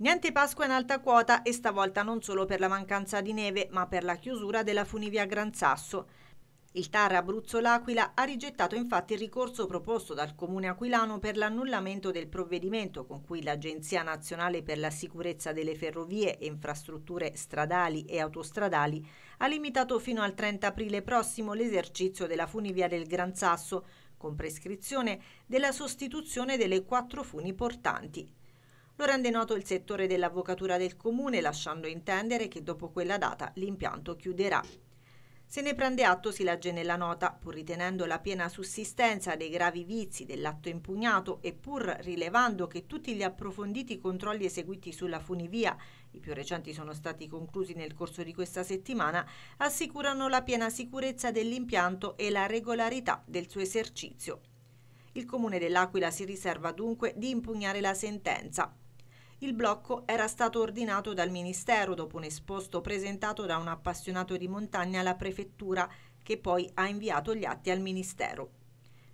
Niente Pasqua in alta quota e stavolta non solo per la mancanza di neve, ma per la chiusura della funivia Gran Sasso. Il TAR Abruzzo L'Aquila ha rigettato infatti il ricorso proposto dal comune aquilano per l'annullamento del provvedimento con cui l'Agenzia Nazionale per la Sicurezza delle Ferrovie e Infrastrutture Stradali e Autostradali ha limitato fino al 30 aprile prossimo l'esercizio della funivia del Gran Sasso con prescrizione della sostituzione delle quattro funi portanti. Lo rende noto il settore dell'avvocatura del comune, lasciando intendere che dopo quella data l'impianto chiuderà. Se ne prende atto, si legge nella nota, pur ritenendo la piena sussistenza dei gravi vizi dell'atto impugnato e pur rilevando che tutti gli approfonditi controlli eseguiti sulla funivia, i più recenti sono stati conclusi nel corso di questa settimana, assicurano la piena sicurezza dell'impianto e la regolarità del suo esercizio. Il Comune dell'Aquila si riserva dunque di impugnare la sentenza. Il blocco era stato ordinato dal Ministero dopo un esposto presentato da un appassionato di montagna alla Prefettura che poi ha inviato gli atti al Ministero.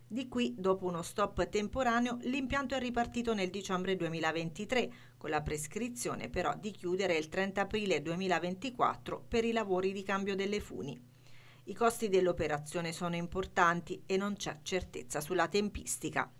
Di qui, dopo uno stop temporaneo, l'impianto è ripartito nel dicembre 2023, con la prescrizione però di chiudere il 30 aprile 2024 per i lavori di cambio delle funi. I costi dell'operazione sono importanti e non c'è certezza sulla tempistica.